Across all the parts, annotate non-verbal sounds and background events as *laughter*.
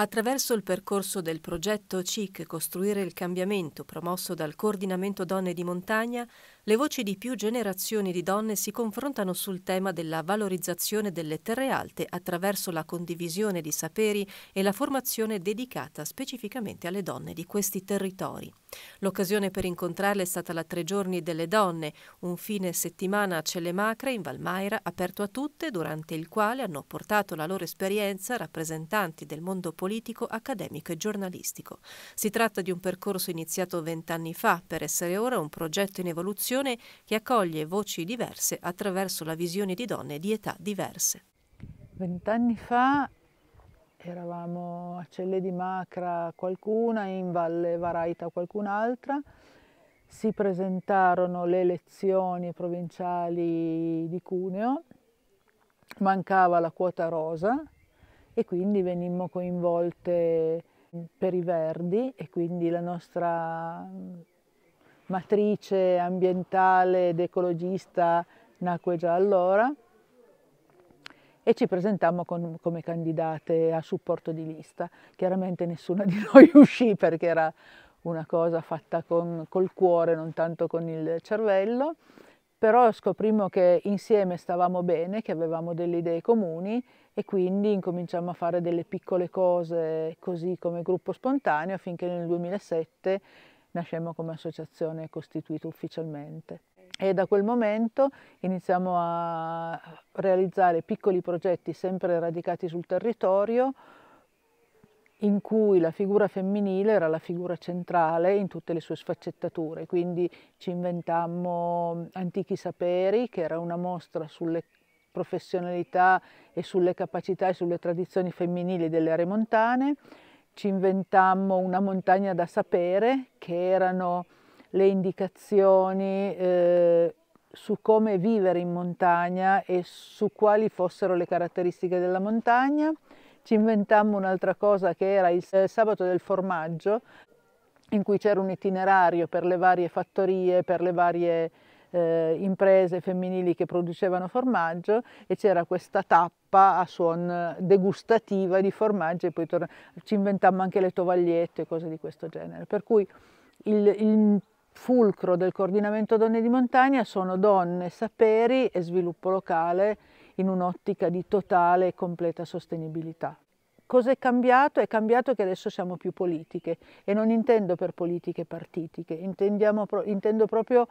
Attraverso il percorso del progetto CIC Costruire il cambiamento promosso dal Coordinamento Donne di Montagna, le voci di più generazioni di donne si confrontano sul tema della valorizzazione delle terre alte attraverso la condivisione di saperi e la formazione dedicata specificamente alle donne di questi territori. L'occasione per incontrarle è stata la Tre Giorni delle Donne, un fine settimana a Celemacre in Valmaira aperto a tutte, durante il quale hanno portato la loro esperienza rappresentanti del mondo politico, accademico e giornalistico. Si tratta di un percorso iniziato vent'anni fa per essere ora un progetto in evoluzione trasmissione che accoglie voci diverse attraverso la visione di donne di età diverse. Vent'anni fa eravamo a Celle di Macra qualcuna, in Valle Varaita qualcun'altra, si presentarono le elezioni provinciali di Cuneo, mancava la quota rosa e quindi venimmo coinvolte per i Verdi e quindi la nostra matrice ambientale ed ecologista nacque già allora e ci presentammo con, come candidate a supporto di lista. Chiaramente nessuna di noi *laughs* uscì perché era una cosa fatta con, col cuore, non tanto con il cervello, però scoprimo che insieme stavamo bene, che avevamo delle idee comuni e quindi incominciamo a fare delle piccole cose così come gruppo spontaneo finché nel 2007 nascemmo come associazione costituita ufficialmente e da quel momento iniziamo a realizzare piccoli progetti sempre radicati sul territorio in cui la figura femminile era la figura centrale in tutte le sue sfaccettature, quindi ci inventammo Antichi Saperi, che era una mostra sulle professionalità e sulle capacità e sulle tradizioni femminili delle aree montane, ci inventammo una montagna da sapere che erano le indicazioni eh, su come vivere in montagna e su quali fossero le caratteristiche della montagna. Ci inventammo un'altra cosa che era il eh, sabato del formaggio, in cui c'era un itinerario per le varie fattorie, per le varie eh, imprese femminili che producevano formaggio e c'era questa tappa a suon degustativa di formaggio e poi torna... ci inventammo anche le tovagliette e cose di questo genere. Per cui il, il fulcro del coordinamento donne di montagna sono donne, saperi e sviluppo locale in un'ottica di totale e completa sostenibilità. Cos'è cambiato? È cambiato che adesso siamo più politiche e non intendo per politiche partitiche, intendo proprio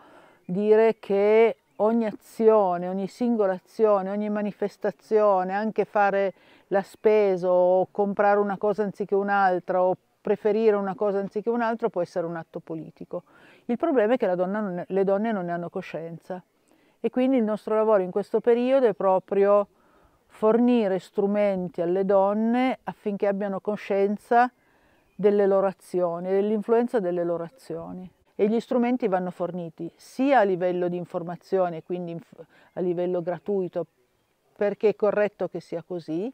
dire che ogni azione, ogni singola azione, ogni manifestazione, anche fare la spesa o comprare una cosa anziché un'altra o preferire una cosa anziché un'altra può essere un atto politico. Il problema è che donna, le donne non ne hanno coscienza e quindi il nostro lavoro in questo periodo è proprio fornire strumenti alle donne affinché abbiano coscienza delle loro azioni, dell'influenza delle loro azioni e gli strumenti vanno forniti sia a livello di informazione, quindi a livello gratuito, perché è corretto che sia così,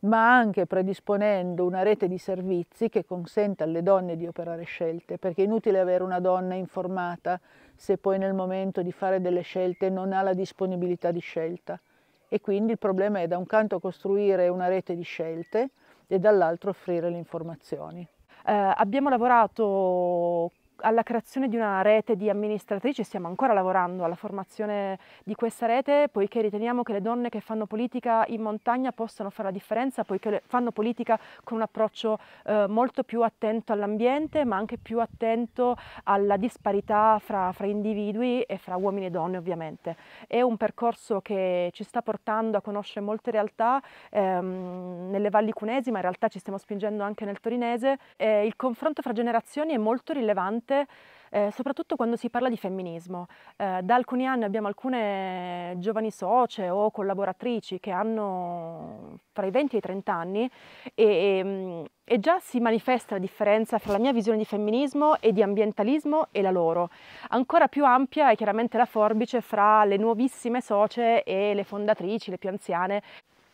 ma anche predisponendo una rete di servizi che consenta alle donne di operare scelte, perché è inutile avere una donna informata se poi nel momento di fare delle scelte non ha la disponibilità di scelta. E quindi il problema è da un canto costruire una rete di scelte e dall'altro offrire le informazioni. Eh, abbiamo lavorato alla creazione di una rete di amministratrici, stiamo ancora lavorando alla formazione di questa rete, poiché riteniamo che le donne che fanno politica in montagna possano fare la differenza, poiché fanno politica con un approccio eh, molto più attento all'ambiente, ma anche più attento alla disparità fra, fra individui e fra uomini e donne ovviamente. È un percorso che ci sta portando a conoscere molte realtà ehm, nelle valli cunesi, ma in realtà ci stiamo spingendo anche nel torinese. Eh, il confronto fra generazioni è molto rilevante importante eh, soprattutto quando si parla di femminismo. Eh, da alcuni anni abbiamo alcune giovani socie o collaboratrici che hanno tra i 20 e i 30 anni e, e, ehm, e, già si manifesta la differenza fra la mia visione di femminismo e di ambientalismo e la loro. Ancora più ampia è chiaramente la forbice fra le nuovissime socie e le fondatrici, le più anziane.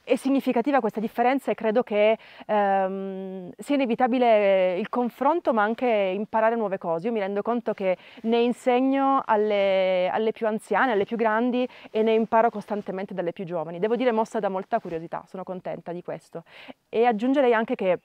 È significativa questa differenza e credo che ehm, sia inevitabile eh, il confronto ma anche imparare nuove cose. Io mi rendo conto che ne insegno alle, alle più anziane, alle più grandi e ne imparo costantemente dalle più giovani. Devo dire mossa da molta curiosità, sono contenta di questo. E aggiungerei anche che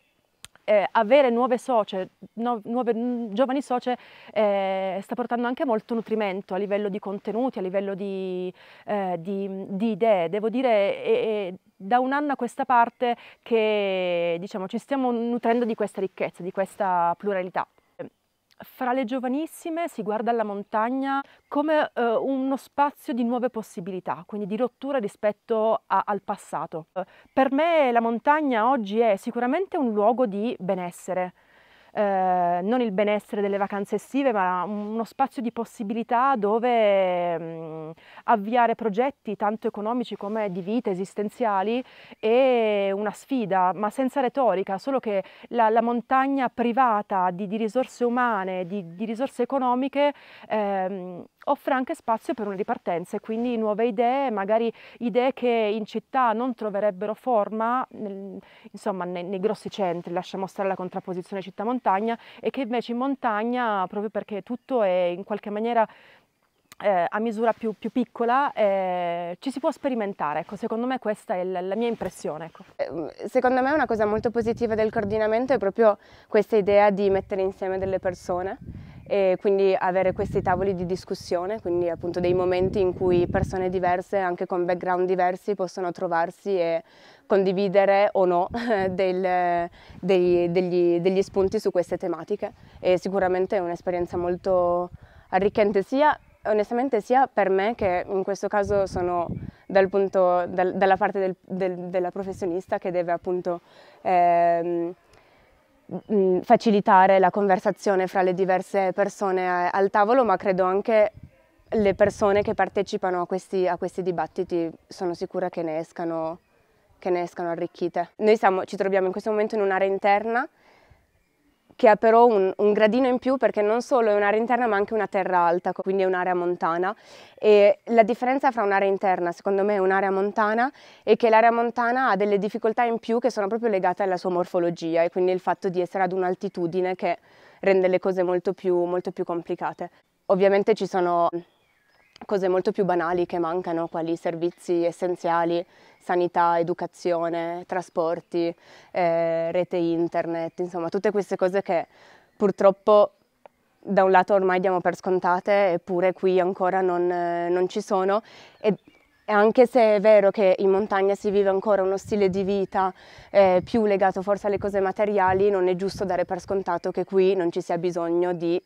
eh, avere nuove socie, no, nuove, mm, giovani socie eh, sta portando anche molto nutrimento a livello di contenuti, a livello di, eh, di, di idee. Devo dire, è, è da un anno a questa parte che diciamo, ci stiamo nutrendo di questa ricchezza, di questa pluralità fra le giovanissime si guarda la montagna come eh, uno spazio di nuove possibilità, quindi di rottura rispetto a, al passato. Per me la montagna oggi è sicuramente un luogo di benessere, eh, non il benessere delle vacanze estive, ma uno spazio di possibilità dove mh, mm, avviare progetti tanto economici come di vita, esistenziali, è una sfida, ma senza retorica, solo che la, la montagna privata di, di, risorse umane, di, di risorse economiche, ehm, offre anche spazio per una ripartenza e quindi nuove idee, magari idee che in città non troverebbero forma, nel, insomma nei, nei, grossi centri, lasciamo stare la contrapposizione città-montagna e che invece in montagna, proprio perché tutto è in qualche maniera eh, a misura più, più piccola, eh, ci si può sperimentare, ecco, secondo me questa è la, la mia impressione. Ecco. Ehm, secondo me una cosa molto positiva del coordinamento è proprio questa idea di mettere insieme delle persone e quindi avere questi tavoli di discussione, quindi appunto dei momenti in cui persone diverse, anche con background diversi, possono trovarsi e condividere o no *laughs* del, degli, degli, degli spunti su queste tematiche e sicuramente è un'esperienza molto arricchente sia onestamente sia per me che in questo caso sono dal punto, dal, dalla parte del, del, della professionista che deve appunto ehm, Mm, facilitare la conversazione fra le diverse persone al tavolo, ma credo anche le persone che partecipano a questi, a questi dibattiti sono sicura che ne escano, che ne escano arricchite. Noi siamo, ci troviamo in questo momento in un'area interna che ha però un, un, gradino in più perché non solo è un'area interna ma anche una terra alta, quindi è un'area montana. E la differenza fra un'area interna, secondo me, e un'area montana è che l'area montana ha delle difficoltà in più che sono proprio legate alla sua morfologia e quindi il fatto di essere ad un'altitudine che rende le cose molto più, molto più complicate. Ovviamente ci sono cose molto più banali che mancano, quali servizi essenziali, sanità, educazione, trasporti, eh, rete internet, insomma tutte queste cose che purtroppo da un lato ormai diamo per scontate, eppure qui ancora non, eh, non ci sono. E anche se è vero che in montagna si vive ancora uno stile di vita eh, più legato forse alle cose materiali, non è giusto dare per scontato che qui non ci sia bisogno di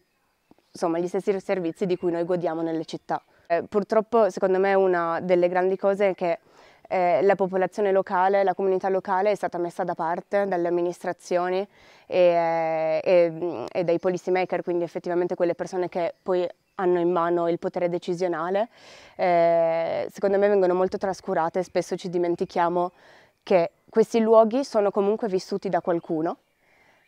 insomma, gli stessi servizi di cui noi godiamo nelle città. Eh, purtroppo secondo me una delle grandi cose è che eh, la popolazione locale, la comunità locale è stata messa da parte dalle amministrazioni e, eh, e, mm, e dai policymaker, quindi effettivamente quelle persone che poi hanno in mano il potere decisionale, eh, secondo me vengono molto trascurate, spesso ci dimentichiamo che questi luoghi sono comunque vissuti da qualcuno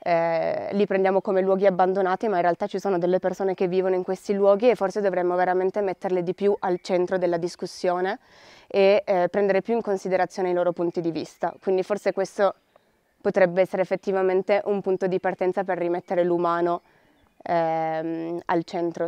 eh, li prendiamo come luoghi abbandonati, ma in realtà ci sono delle persone che vivono in questi luoghi e forse dovremmo veramente metterle di più al centro della discussione e eh, prendere più in considerazione i loro punti di vista. Quindi forse questo potrebbe essere effettivamente un punto di partenza per rimettere l'umano ehm, al centro.